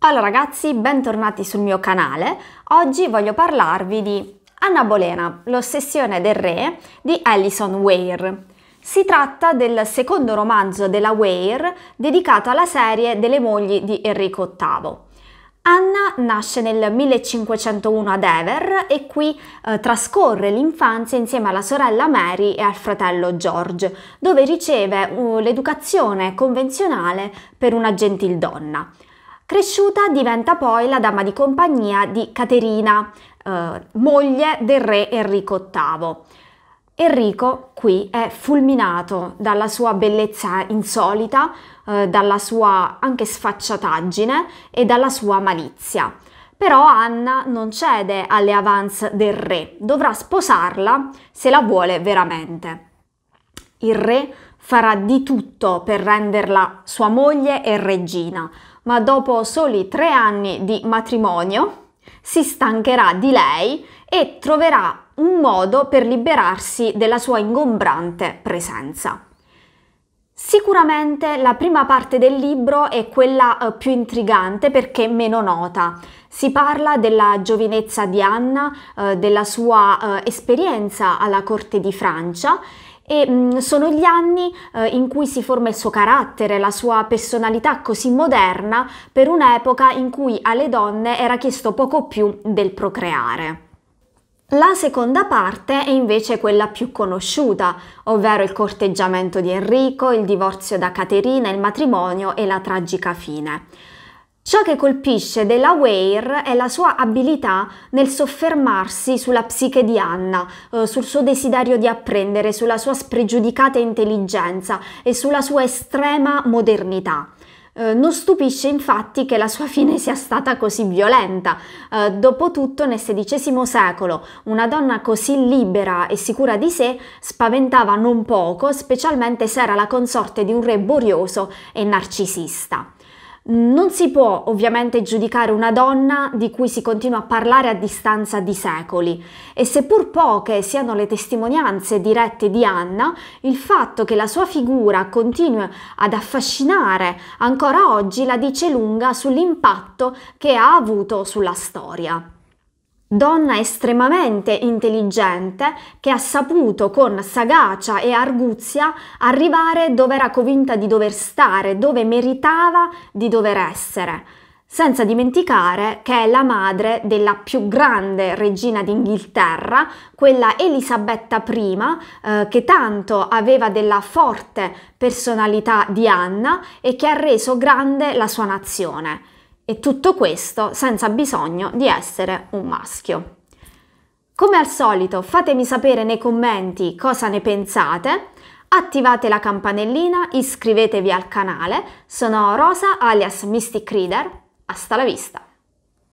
Allora ragazzi, bentornati sul mio canale. Oggi voglio parlarvi di Anna Bolena, l'ossessione del re di Alison Weir. Si tratta del secondo romanzo della Weir dedicato alla serie delle mogli di Enrico VIII. Anna nasce nel 1501 ad Ever e qui eh, trascorre l'infanzia insieme alla sorella Mary e al fratello George, dove riceve uh, l'educazione convenzionale per una gentildonna. Cresciuta diventa poi la dama di compagnia di Caterina, eh, moglie del re Enrico VIII. Enrico qui è fulminato dalla sua bellezza insolita, eh, dalla sua anche sfacciataggine e dalla sua malizia. Però Anna non cede alle avance del re, dovrà sposarla se la vuole veramente. Il re farà di tutto per renderla sua moglie e regina, ma dopo soli tre anni di matrimonio si stancherà di lei e troverà un modo per liberarsi della sua ingombrante presenza. Sicuramente la prima parte del libro è quella eh, più intrigante perché meno nota. Si parla della giovinezza di Anna, eh, della sua eh, esperienza alla corte di Francia e mh, mm, sono gli anni eh, in cui si forma il suo carattere, la sua personalità così moderna per un'epoca in cui alle donne era chiesto poco più del procreare. La seconda parte è invece quella più conosciuta, ovvero il corteggiamento di Enrico, il divorzio da Caterina, il matrimonio e la tragica fine. Ciò che colpisce della Weir è la sua abilità nel soffermarsi sulla psiche di Anna, eh, sul suo desiderio di apprendere, sulla sua spregiudicata intelligenza e sulla sua estrema modernità. Eh, non stupisce infatti che la sua fine sia stata così violenta. Eh, dopotutto, nel XVI secolo, una donna così libera e sicura di sé spaventava non poco, specialmente se era la consorte di un re borioso e narcisista. Non si può ovviamente giudicare una donna di cui si continua a parlare a distanza di secoli e seppur poche siano le testimonianze dirette di Anna, il fatto che la sua figura continui ad affascinare ancora oggi la dice lunga sull'impatto che ha avuto sulla storia donna estremamente intelligente che ha saputo con sagacia e arguzia arrivare dove era convinta di dover stare, dove meritava di dover essere, senza dimenticare che è la madre della più grande regina d'Inghilterra, quella Elisabetta I, eh, che tanto aveva della forte personalità di Anna e che ha reso grande la sua nazione. E tutto questo senza bisogno di essere un maschio. Come al solito fatemi sapere nei commenti cosa ne pensate, attivate la campanellina, iscrivetevi al canale, sono Rosa alias Mystic Reader, hasta la vista!